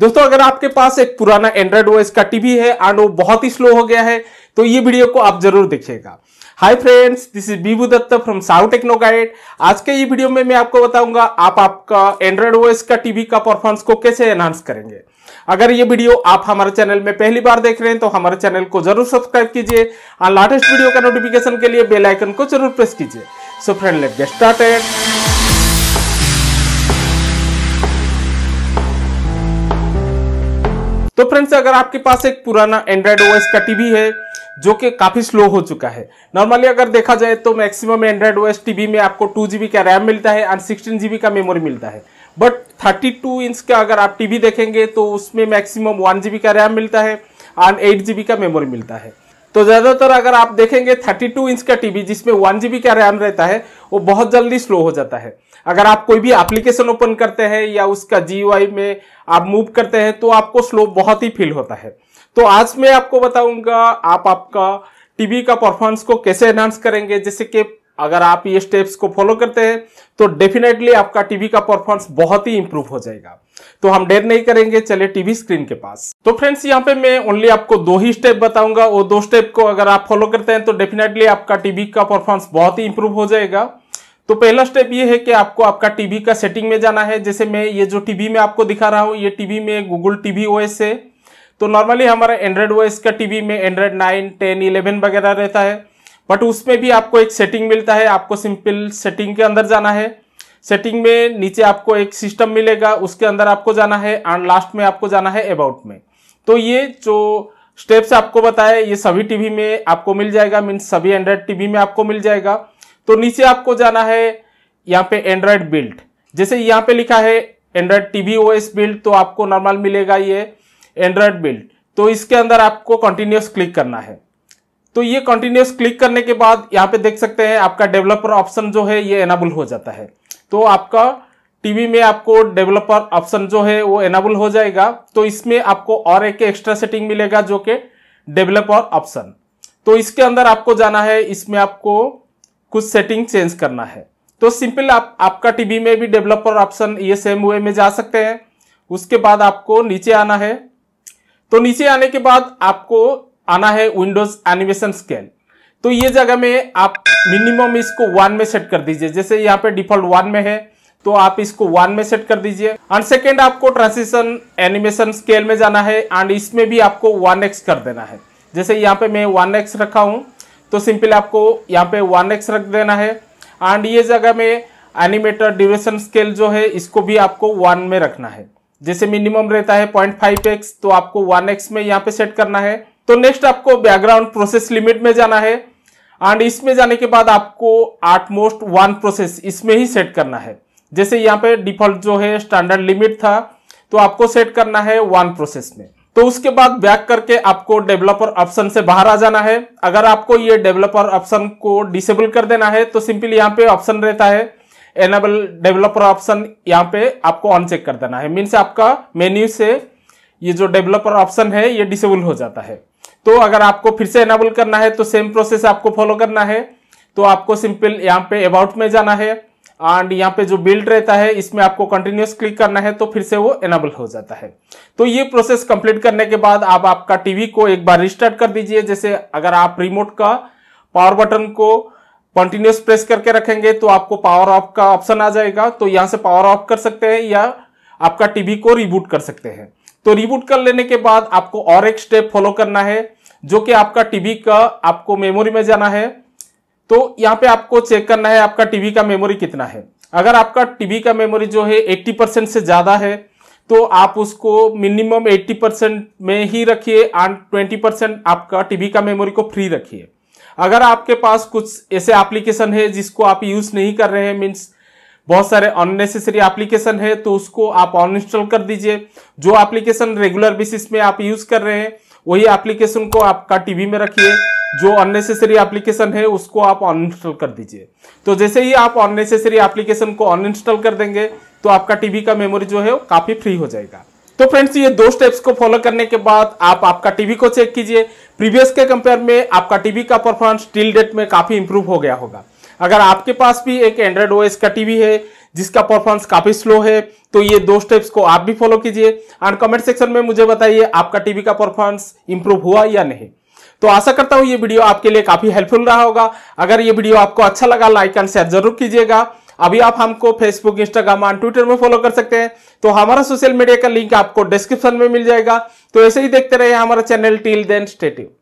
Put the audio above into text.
दोस्तों अगर आपके पास एक पुराना एंड्रॉइड ओएस का टीवी है एंड वो बहुत ही स्लो हो गया है तो ये वीडियो को आप जरूर देखिएगा hi friends this is Bibu Dutta from साउ टेक्नो गाइड आज के ये वीडियो में मैं आपको बताऊंगा आप आपका एंड्रॉइड ओएस का टीवी का परफॉर्मेंस को कैसे एनहांस करेंगे अगर ये वीडियो आप हमारे चैनल में पहली बार देख रहे हैं तो हमारे चैनल को जरूर सब्सक्राइब कीजिए और लेटेस्ट वीडियो का नोटिफिकेशन के लिए बेलाइकन को जरूर प्रेस कीजिए so friend let get started तो फ्रेंड्स अगर आपके पास एक पुराना एंड्रॉयड ओएस का टीवी है जो कि काफी स्लो हो चुका है नॉर्मली अगर देखा जाए तो मैक्सिमम एंड्रॉयड ओएस टीवी में आपको टू जीबी का रैम मिलता है और सिक्सटीन जीबी का मेमोरी मिलता है बट थर्टी टू इंच का अगर आप टीवी देखेंगे तो उसमें मैक्सिमम वन जीबी का रैम मिलता है और एट जीबी का मेमोरी मिलता है तो ज्यादातर अगर आप देखेंगे 32 इंच का टीवी जिसमें वन जीबी का रैम रहता है वो बहुत जल्दी स्लो हो जाता है अगर आप कोई भी एप्लीकेशन ओपन करते हैं या उसका जी में आप मूव करते हैं तो आपको स्लो बहुत ही फील होता है तो आज मैं आपको बताऊंगा आप आपका टीवी का परफॉर्मेंस को कैसे एनहांस करेंगे जैसे कि अगर आप ये स्टेप्स को फॉलो करते हैं तो डेफिनेटली आपका टीवी का परफॉर्मेंस बहुत ही इंप्रूव हो जाएगा तो हम डेर नहीं करेंगे चले टीवी स्क्रीन के पास तो फ्रेंड्स यहाँ पे मैं ओनली आपको दो ही स्टेप बताऊंगा वो दो स्टेप को अगर आप फॉलो करते हैं तो डेफिनेटली आपका टीवी का परफॉर्मेंस बहुत ही इंप्रूव हो जाएगा तो पहला स्टेप ये है कि आपको आपका टीवी का सेटिंग में जाना है जैसे मैं ये जो टीवी में आपको दिखा रहा हूँ ये टीवी में गूगल टीवी ओएस है तो नॉर्मली हमारा एंड्रॉयड ओएस का टीवी में एंड्रॉयड नाइन टेन इलेवन वगैरह रहता है बट उसमें भी आपको एक सेटिंग मिलता है आपको सिंपल सेटिंग के अंदर जाना है सेटिंग में नीचे आपको एक सिस्टम मिलेगा उसके अंदर आपको जाना है एंड लास्ट में आपको जाना है अबाउट में तो ये जो स्टेप्स आपको बताए ये सभी टीवी में आपको मिल जाएगा मीन सभी एंड्रॉयड टीवी में आपको मिल जाएगा तो नीचे आपको जाना है यहाँ पे एंड्रॉयड बिल्ट जैसे यहाँ पे लिखा है Android TV O S built तो आपको नॉर्मल मिलेगा ये एंड्रॉयड बिल्ट तो इसके अंदर आपको कंटिन्यूस क्लिक करना है तो ये कंटिन्यूस क्लिक करने के बाद यहाँ पे देख सकते हैं आपका डेवलपर ऑप्शन जो है ये एनाबल हो जाता है तो आपका टीवी में आपको डेवलपर ऑप्शन जो है वो एनाबल हो जाएगा तो इसमें आपको और एक एक्स्ट्रा सेटिंग मिलेगा जो कि डेवलपर ऑप्शन तो इसके अंदर आपको जाना है इसमें आपको कुछ सेटिंग चेंज करना है तो सिंपल आप आपका टीवी में भी डेवलपर ऑप्शन ये सेम वे में जा सकते हैं उसके बाद आपको नीचे आना है तो नीचे आने के बाद आपको आना है विंडोज एनिमेशन स्केल तो ये जगह में आप मिनिमम इसको वन में सेट कर दीजिए जैसे यहाँ पे डिफॉल्ट वन में है तो आप इसको वन में सेट कर दीजिए एंड सेकेंड आपको ट्रांसिशन एनिमेशन स्केल में जाना है एंड इसमें भी आपको वन एक्स कर देना है जैसे यहाँ पे मैं वन एक्स रखा हूँ तो सिंपली आपको यहाँ पे वन एक्स रख देना है एंड ये जगह में एनिमेटर ड्यूरेशन स्केल जो है इसको भी आपको वन में रखना है जैसे मिनिमम रहता है पॉइंट फाइव एक्स तो आपको वन एक्स में यहाँ पे सेट करना है तो नेक्स्ट आपको बैकग्राउंड प्रोसेस लिमिट में जाना है एंड इसमें जाने के बाद आपको आटमोस्ट वन प्रोसेस इसमें ही सेट करना है जैसे यहाँ पे डिफॉल्ट जो है स्टैंडर्ड लिमिट था तो आपको सेट करना है वन प्रोसेस में तो उसके बाद बैक करके आपको डेवलपर ऑप्शन से बाहर आ जाना है अगर आपको ये डेवलपर ऑप्शन को डिसेबल कर देना है तो सिंपली यहाँ पे ऑप्शन रहता है एनेबल डेवलपर ऑप्शन यहाँ पे आपको ऑन चेक कर देना है मीन्स आपका मेन्यू से ये जो डेवलपर ऑप्शन है ये डिसेबल हो जाता है तो अगर आपको फिर से एनाबल करना है तो सेम प्रोसेस आपको फॉलो करना है तो आपको सिंपल यहाँ पे अबाउट में जाना है एंड यहाँ पे जो बिल्ड रहता है इसमें आपको कंटिन्यूस क्लिक करना है तो फिर से वो एनाबल हो जाता है तो ये प्रोसेस कंप्लीट करने के बाद आप आपका टीवी को एक बार रिस्टार्ट कर दीजिए जैसे अगर आप रिमोट का पावर बटन को कंटिन्यूस प्रेस करके रखेंगे तो आपको पावर ऑफ का ऑप्शन आ जाएगा तो यहाँ से पावर ऑफ कर सकते हैं या आपका टीवी को रिबूट कर सकते हैं तो रिबूट कर लेने के बाद आपको और एक स्टेप फॉलो करना है जो कि आपका टीवी का आपको मेमोरी में जाना है तो यहाँ पे आपको चेक करना है आपका टीवी का मेमोरी कितना है अगर आपका टीवी का मेमोरी जो है 80 परसेंट से ज़्यादा है तो आप उसको मिनिमम 80 परसेंट में ही रखिए एंड 20 परसेंट आपका टीवी का मेमोरी को फ्री रखिए अगर आपके पास कुछ ऐसे एप्लीकेशन है जिसको आप यूज़ नहीं कर रहे हैं मीन्स बहुत सारे अननेसेसरी एप्लीकेशन है तो उसको आप अनइंस्टॉल कर दीजिए जो एप्लीकेशन रेगुलर बेसिस में आप यूज कर रहे हैं वही एप्लीकेशन को आपका टीवी में रखिए जो अननेसेसरी एप्लीकेशन है उसको आप अनइंस्टॉल कर दीजिए तो जैसे ही आप अननेसेसरी एप्लीकेशन को अनइंस्टॉल कर देंगे तो आपका टीवी का मेमोरी जो है काफी फ्री हो जाएगा तो फ्रेंड्स ये दो स्टेप्स को फॉलो करने के बाद आप आपका टीवी को चेक कीजिए प्रीवियस के कंपेयर में आपका टीवी का परफॉर्मेंस टिल डेट में काफी इंप्रूव हो गया होगा अगर आपके पास भी एक एंड्रॉयड ओएस का टीवी है जिसका परफॉर्मेंस काफी स्लो है तो ये दो स्टेप्स को आप भी फॉलो कीजिए और कमेंट सेक्शन में मुझे बताइए आपका टीवी का परफॉर्मेंस इंप्रूव हुआ या नहीं तो आशा करता हूं ये वीडियो आपके लिए काफी हेल्पफुल रहा होगा अगर ये वीडियो आपको अच्छा लगा लाइक एंड शेयर जरूर कीजिएगा अभी आप हमको फेसबुक इंस्टाग्राम और ट्विटर में फॉलो कर सकते हैं तो हमारा सोशल मीडिया का लिंक आपको डिस्क्रिप्शन में मिल जाएगा तो ऐसे ही देखते रहिए हमारा चैनल टिल देन स्टेटिव